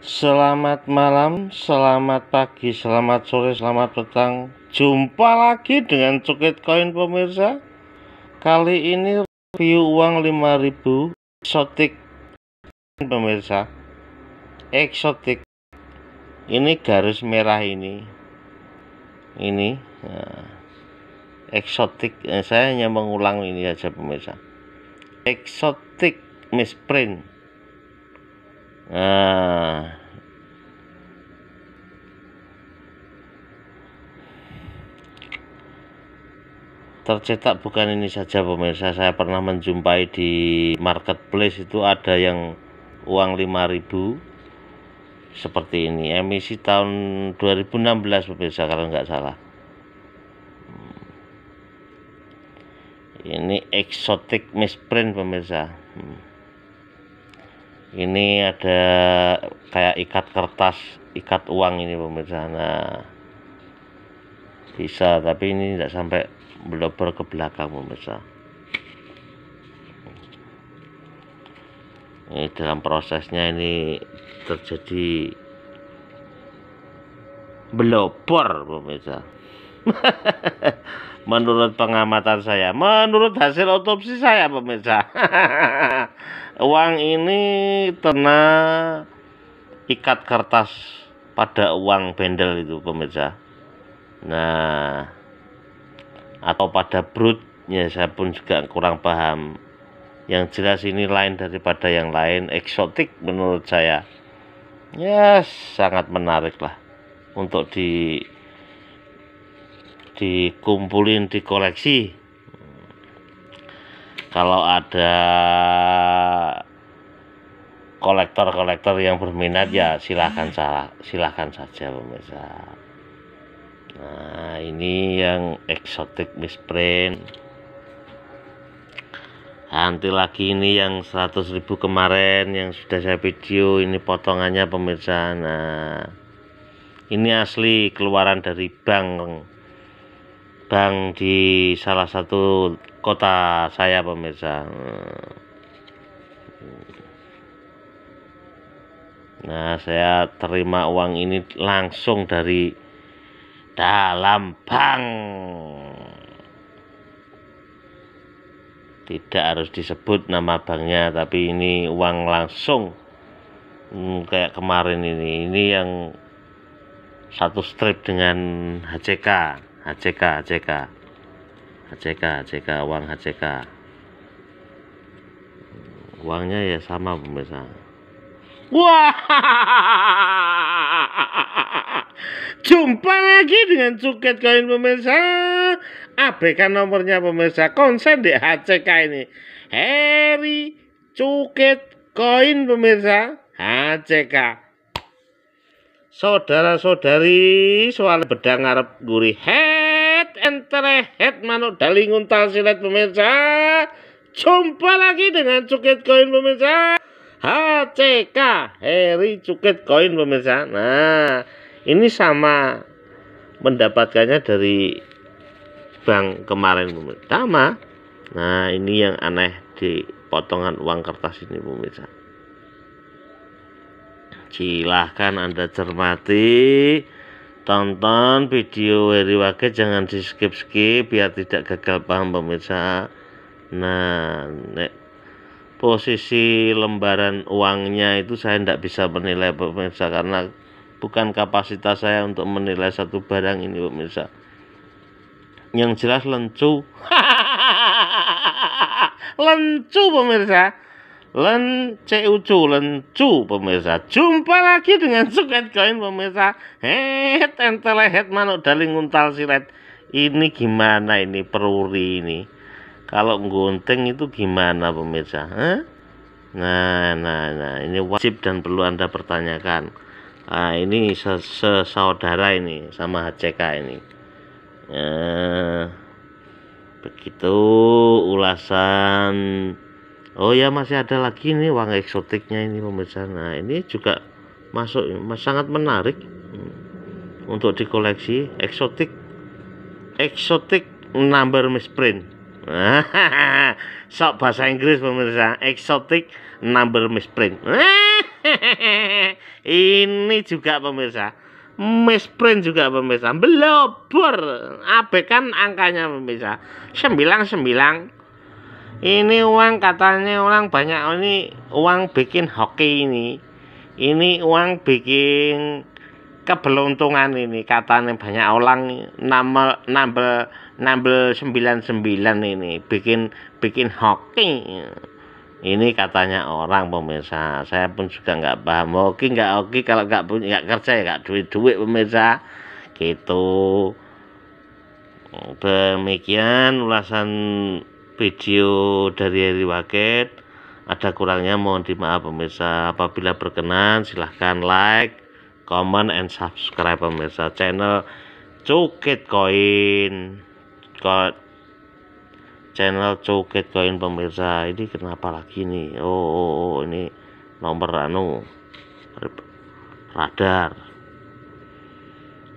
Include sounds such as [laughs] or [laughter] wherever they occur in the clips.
Selamat malam, selamat pagi, selamat sore, selamat petang. Jumpa lagi dengan Cuket Koin pemirsa. Kali ini review uang 5000 eksotik pemirsa. Eksotik. Ini garis merah ini. Ini nah. eksotik. Eh, saya hanya mengulang ini aja pemirsa. Eksotik misprint Ah. Tercetak bukan ini saja pemirsa, saya pernah menjumpai di marketplace itu ada yang uang 5000 seperti ini. Emisi tahun 2016 pemirsa kalau nggak salah. Hmm. Ini exotic misprint pemirsa. Hmm ini ada kayak ikat kertas ikat uang ini pemirsa nah bisa tapi ini tidak sampai blober ke belakang pemirsa ini dalam prosesnya ini terjadi beloper pemirsa [laughs] menurut pengamatan saya, menurut hasil otopsi saya pemirsa, [laughs] uang ini terna ikat kertas pada uang bendel itu pemirsa. Nah, atau pada brutnya saya pun juga kurang paham. Yang jelas ini lain daripada yang lain, eksotik menurut saya. Ya, yes, sangat menarik lah untuk di dikumpulin dikoleksi kalau ada kolektor-kolektor yang berminat ya silahkan salah silahkan saja pemirsa nah ini yang exotic misprint nanti lagi ini yang 100.000 kemarin yang sudah saya video ini potongannya pemirsa nah ini asli keluaran dari bank bank di salah satu kota saya pemirsa Nah, saya terima uang ini langsung dari dalam bank. Tidak harus disebut nama banknya, tapi ini uang langsung. Hmm, kayak kemarin ini, ini yang satu strip dengan HCK. HCK HCK HCK HCK uang HCK uangnya ya sama pemirsa wah jumpa lagi dengan cuket koin pemirsa abk nomornya pemirsa konsen di HCK ini Harry cuket koin pemirsa HCK Saudara-saudari, soal bedang ngarep gurih head entere head manuk daling untal silet pemirsa. Jumpa lagi dengan Cukit Koin pemirsa. HCK Heri Cukit Koin pemirsa. Nah, ini sama mendapatkannya dari bank kemarin pemirsa. Nah, ini yang aneh di potongan uang kertas ini pemirsa silahkan anda cermati tonton video Heri Wage jangan di skip skip biar tidak gagal paham pemirsa nah posisi lembaran uangnya itu saya tidak bisa menilai pemirsa karena bukan kapasitas saya untuk menilai satu barang ini pemirsa yang jelas lencu [laughs] lencu pemirsa Len Cucu Lencu pemirsa. Jumpa lagi dengan Suket Koin pemirsa. Hehehe entele head manuk daling nguntal silet. Ini gimana ini peruri ini? Kalau nggunting itu gimana pemirsa? Hah? Nah, nah, nah, ini wajib dan perlu Anda pertanyakan. Nah, ini sesaudara ini sama HCK ini. Eh, begitu ulasan oh ya masih ada lagi nih uang eksotiknya ini pemirsa nah ini juga masuk sangat menarik hmm, untuk dikoleksi eksotik eksotik number misprint [laughs] sok bahasa Inggris pemirsa eksotik number misprint [laughs] ini juga pemirsa misprint juga pemirsa belobor abekan angkanya pemirsa sembilan sembilan ini uang katanya orang banyak ini uang bikin hoki ini ini uang bikin keberuntungan ini katanya banyak orang nambel nambel nambel sembilan sembilan ini bikin bikin hoki ini katanya orang pemirsa saya pun juga nggak paham hoki nggak hoki kalau nggak punya nggak kerja ya nggak duit duit pemirsa gitu demikian ulasan video dari Heri Waket ada kurangnya mohon dimaaf pemirsa apabila berkenan silahkan like comment and subscribe pemirsa channel Cukit Koin channel Cukit Koin pemirsa ini kenapa lagi nih oh, oh, oh ini nomor anu radar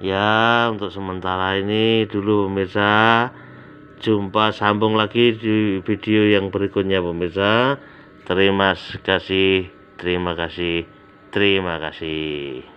ya untuk sementara ini dulu pemirsa jumpa sambung lagi di video yang berikutnya pemirsa terima kasih terima kasih terima kasih